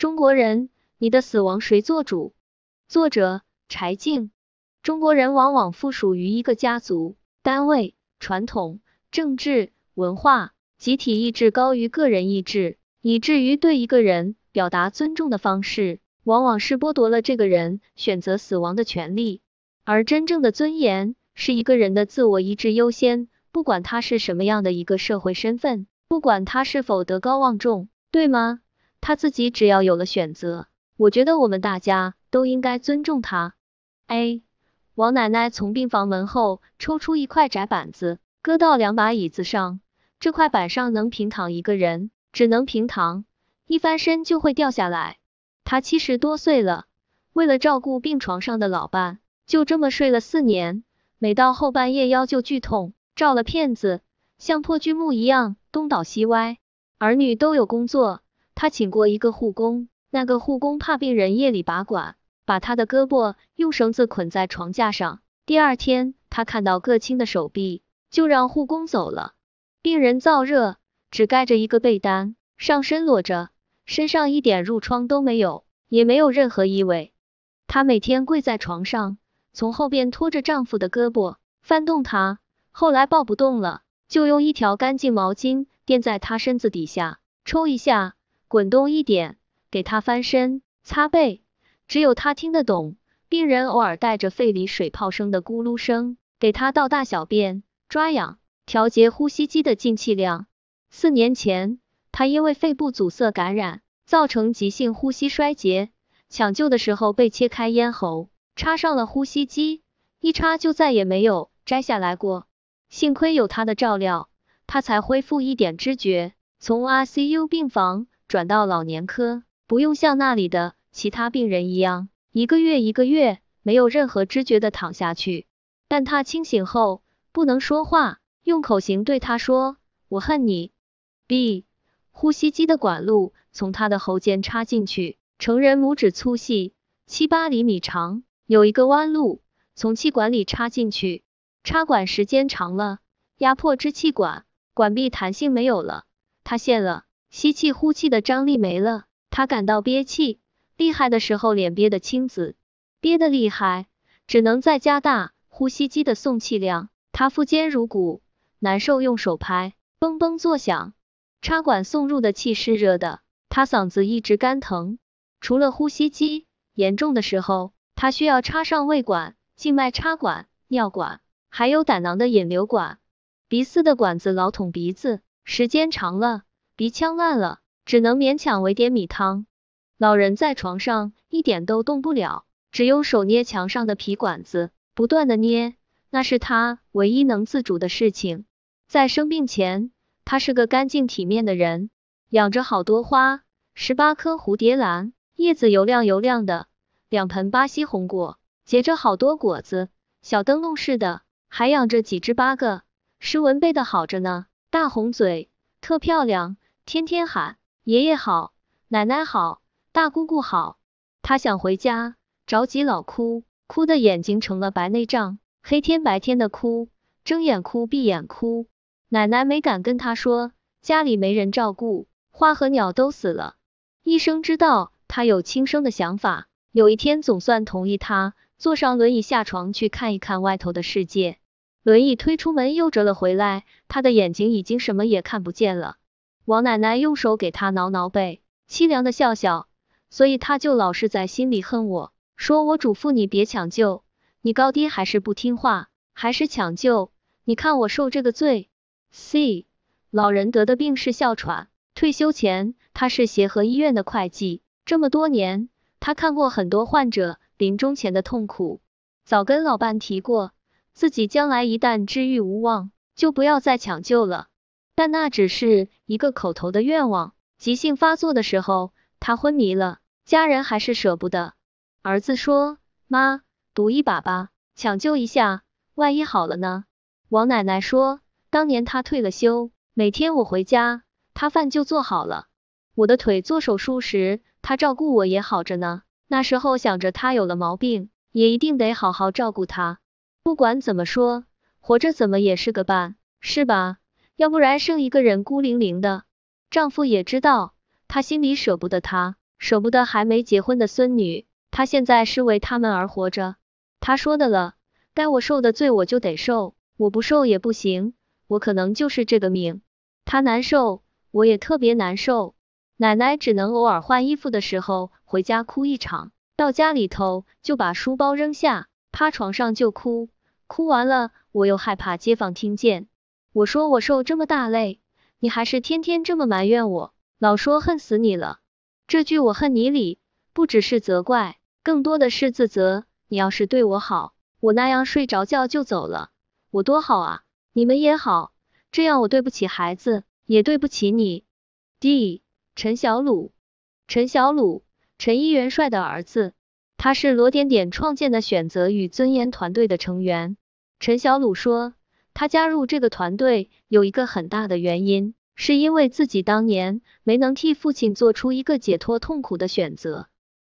中国人，你的死亡谁做主？作者：柴静。中国人往往附属于一个家族、单位、传统、政治、文化，集体意志高于个人意志，以至于对一个人表达尊重的方式，往往是剥夺了这个人选择死亡的权利。而真正的尊严，是一个人的自我意志优先，不管他是什么样的一个社会身份，不管他是否德高望重，对吗？他自己只要有了选择，我觉得我们大家都应该尊重他。A，王奶奶从病房门后抽出一块窄板子，搁到两把椅子上，这块板上能平躺一个人，只能平躺，一翻身就会掉下来。她七十多岁了，为了照顾病床上的老伴，就这么睡了四年。每到后半夜腰就剧痛，照了片子，像破锯木一样东倒西歪。儿女都有工作。他请过一个护工，那个护工怕病人夜里拔管，把他的胳膊用绳子捆在床架上。第二天，他看到各青的手臂，就让护工走了。病人燥热，只盖着一个被单，上身裸着，身上一点褥疮都没有，也没有任何异味。他每天跪在床上，从后边拖着丈夫的胳膊翻动他，后来抱不动了，就用一条干净毛巾垫在他身子底下抽一下。滚动一点，给他翻身、擦背，只有他听得懂。病人偶尔带着肺里水泡声的咕噜声，给他倒大小便、抓痒、调节呼吸机的进气量。四年前，他因为肺部阻塞感染，造成急性呼吸衰竭，抢救的时候被切开咽喉，插上了呼吸机，一插就再也没有摘下来过。幸亏有他的照料，他才恢复一点知觉，从 ICU 病房。转到老年科，不用像那里的其他病人一样，一个月一个月没有任何知觉的躺下去。但他清醒后不能说话，用口型对他说：“我恨你。” B，呼吸机的管路从他的喉间插进去，成人拇指粗细，七八厘米长，有一个弯路，从气管里插进去。插管时间长了，压迫支气管，管壁弹性没有了，塌陷了。吸气、呼气的张力没了，他感到憋气，厉害的时候脸憋得青紫，憋得厉害，只能再加大呼吸机的送气量。他腹肩如鼓，难受，用手拍，嘣嘣作响。插管送入的气是热的，他嗓子一直干疼。除了呼吸机，严重的时候他需要插上胃管、静脉插管、尿管，还有胆囊的引流管、鼻饲的管子老捅鼻子，时间长了。鼻腔烂了，只能勉强喂点米汤。老人在床上一点都动不了，只用手捏墙上的皮管子，不断的捏，那是他唯一能自主的事情。在生病前，他是个干净体面的人，养着好多花，十八颗蝴蝶兰，叶子油亮油亮的，两盆巴西红果，结着好多果子，小灯笼似的，还养着几只八哥，石纹背的好着呢，大红嘴，特漂亮。天天喊爷爷好，奶奶好，大姑姑好。他想回家，着急老哭，哭的眼睛成了白内障。黑天白天的哭，睁眼哭，闭眼哭。奶奶没敢跟他说，家里没人照顾，花和鸟都死了。医生知道他有轻生的想法，有一天总算同意他坐上轮椅下床去看一看外头的世界。轮椅推出门又折了回来，他的眼睛已经什么也看不见了。王奶奶用手给他挠挠背，凄凉的笑笑。所以他就老是在心里恨我，说我嘱咐你别抢救，你高低还是不听话，还是抢救。你看我受这个罪。C，老人得的病是哮喘。退休前他是协和医院的会计，这么多年他看过很多患者临终前的痛苦，早跟老伴提过，自己将来一旦治愈无望，就不要再抢救了。但那只是一个口头的愿望。急性发作的时候，他昏迷了，家人还是舍不得。儿子说：“妈，赌一把吧，抢救一下，万一好了呢？”王奶奶说：“当年他退了休，每天我回家，他饭就做好了。我的腿做手术时，他照顾我也好着呢。那时候想着他有了毛病，也一定得好好照顾他。不管怎么说，活着怎么也是个伴，是吧？”要不然剩一个人孤零零的。丈夫也知道，他心里舍不得她，舍不得还没结婚的孙女。他现在是为他们而活着。他说的了，该我受的罪我就得受，我不受也不行。我可能就是这个命。他难受，我也特别难受。奶奶只能偶尔换衣服的时候回家哭一场，到家里头就把书包扔下，趴床上就哭。哭完了，我又害怕街坊听见。我说我受这么大累，你还是天天这么埋怨我，老说恨死你了。这句我恨你里，不只是责怪，更多的是自责。你要是对我好，我那样睡着觉就走了，我多好啊，你们也好，这样我对不起孩子，也对不起你。D，陈小鲁，陈小鲁，陈一元帅的儿子，他是罗点点创建的选择与尊严团队的成员。陈小鲁说。他加入这个团队有一个很大的原因，是因为自己当年没能替父亲做出一个解脱痛苦的选择。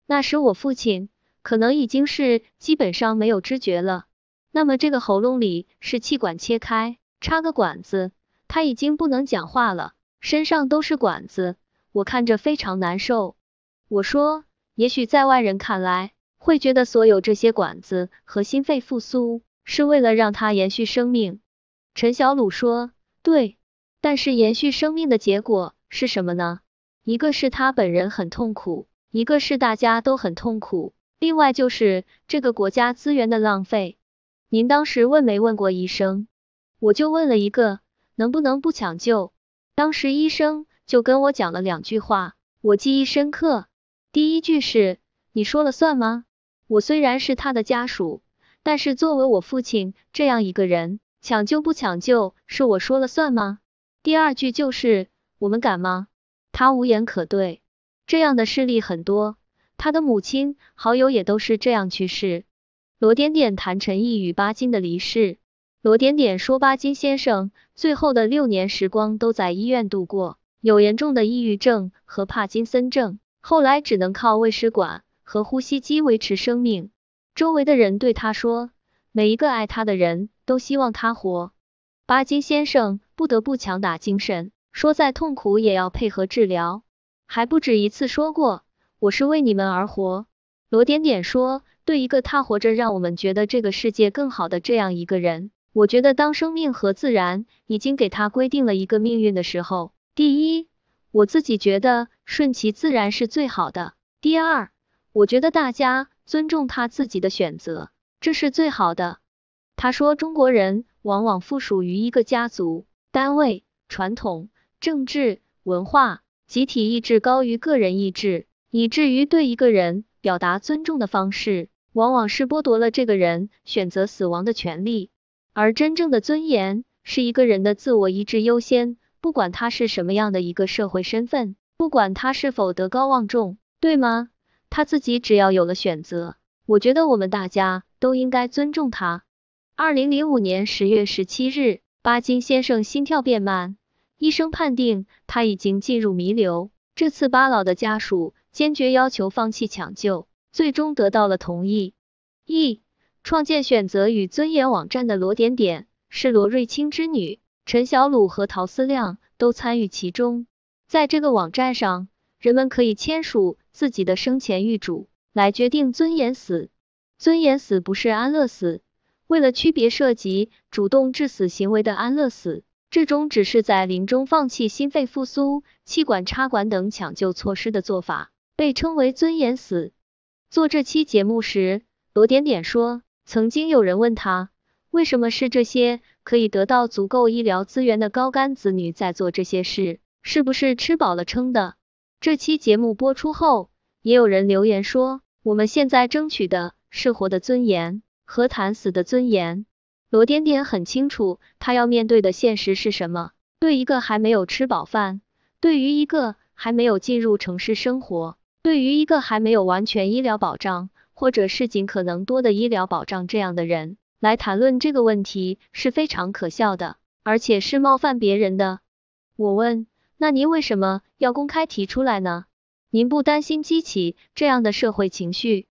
那时我父亲可能已经是基本上没有知觉了。那么这个喉咙里是气管切开，插个管子，他已经不能讲话了，身上都是管子，我看着非常难受。我说，也许在外人看来会觉得所有这些管子和心肺复苏是为了让他延续生命。陈小鲁说：“对，但是延续生命的结果是什么呢？一个是他本人很痛苦，一个是大家都很痛苦，另外就是这个国家资源的浪费。您当时问没问过医生？我就问了一个，能不能不抢救？当时医生就跟我讲了两句话，我记忆深刻。第一句是‘你说了算吗？’我虽然是他的家属，但是作为我父亲这样一个人。”抢救不抢救是我说了算吗？第二句就是我们敢吗？他无言可对。这样的事例很多，他的母亲、好友也都是这样去世。罗点点、谈陈毅与巴金的离世。罗点点说，巴金先生最后的六年时光都在医院度过，有严重的抑郁症和帕金森症，后来只能靠胃食管和呼吸机维持生命。周围的人对他说。每一个爱他的人都希望他活。巴金先生不得不强打精神，说再痛苦也要配合治疗，还不止一次说过，我是为你们而活。罗点点说，对一个他活着让我们觉得这个世界更好的这样一个人，我觉得当生命和自然已经给他规定了一个命运的时候，第一，我自己觉得顺其自然是最好的；第二，我觉得大家尊重他自己的选择。这是最好的。他说，中国人往往附属于一个家族、单位、传统、政治、文化，集体意志高于个人意志，以至于对一个人表达尊重的方式，往往是剥夺了这个人选择死亡的权利。而真正的尊严，是一个人的自我意志优先，不管他是什么样的一个社会身份，不管他是否德高望重，对吗？他自己只要有了选择。我觉得我们大家都应该尊重他。二零零五年十月十七日，巴金先生心跳变慢，医生判定他已经进入弥留。这次巴老的家属坚决要求放弃抢救，最终得到了同意。一，创建“选择与尊严”网站的罗点点是罗瑞卿之女，陈小鲁和陶思亮都参与其中。在这个网站上，人们可以签署自己的生前预嘱。来决定尊严死，尊严死不是安乐死。为了区别涉及主动致死行为的安乐死，这种只是在临终放弃心肺复苏、气管插管等抢救措施的做法，被称为尊严死。做这期节目时，罗点点说，曾经有人问他，为什么是这些可以得到足够医疗资源的高干子女在做这些事，是不是吃饱了撑的？这期节目播出后，也有人留言说。我们现在争取的是活的尊严，何谈死的尊严？罗点点很清楚，他要面对的现实是什么？对一个还没有吃饱饭，对于一个还没有进入城市生活，对于一个还没有完全医疗保障，或者是尽可能多的医疗保障这样的人，来谈论这个问题是非常可笑的，而且是冒犯别人的。我问，那您为什么要公开提出来呢？您不担心激起这样的社会情绪？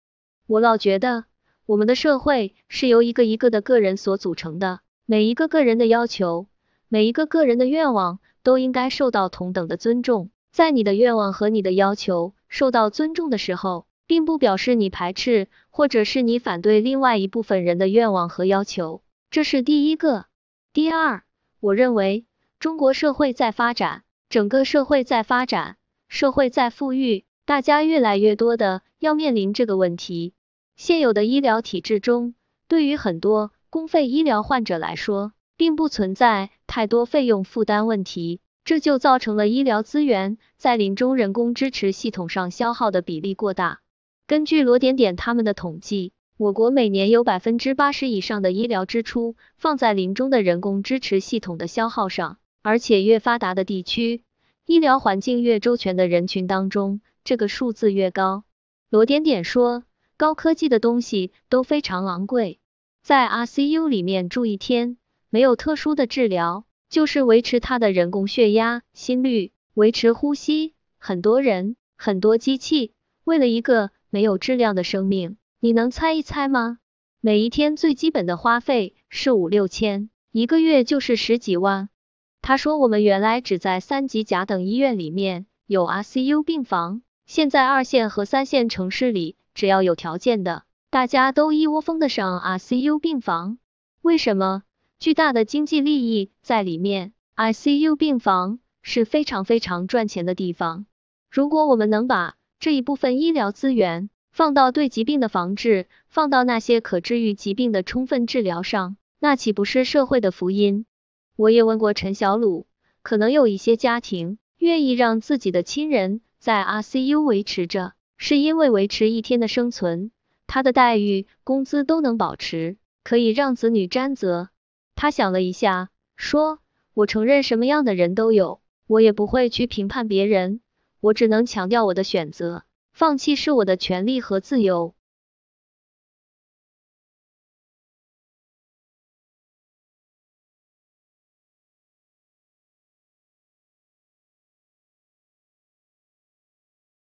我老觉得我们的社会是由一个一个的个人所组成的，每一个个人的要求，每一个个人的愿望都应该受到同等的尊重。在你的愿望和你的要求受到尊重的时候，并不表示你排斥或者是你反对另外一部分人的愿望和要求。这是第一个。第二，我认为中国社会在发展，整个社会在发展。社会在富裕，大家越来越多的要面临这个问题。现有的医疗体制中，对于很多公费医疗患者来说，并不存在太多费用负担问题，这就造成了医疗资源在临终人工支持系统上消耗的比例过大。根据罗点点他们的统计，我国每年有百分之八十以上的医疗支出放在临终的人工支持系统的消耗上，而且越发达的地区。医疗环境越周全的人群当中，这个数字越高。罗点点说，高科技的东西都非常昂贵，在 ICU 里面住一天，没有特殊的治疗，就是维持他的人工血压、心率，维持呼吸。很多人，很多机器，为了一个没有质量的生命，你能猜一猜吗？每一天最基本的花费是五六千，一个月就是十几万。他说，我们原来只在三级甲等医院里面有 ICU 病房，现在二线和三线城市里，只要有条件的，大家都一窝蜂的上 ICU 病房。为什么？巨大的经济利益在里面，ICU 病房是非常非常赚钱的地方。如果我们能把这一部分医疗资源放到对疾病的防治，放到那些可治愈疾病的充分治疗上，那岂不是社会的福音？我也问过陈小鲁，可能有一些家庭愿意让自己的亲人在 ICU 维持着，是因为维持一天的生存，他的待遇、工资都能保持，可以让子女沾泽。他想了一下，说：“我承认什么样的人都有，我也不会去评判别人，我只能强调我的选择，放弃是我的权利和自由。”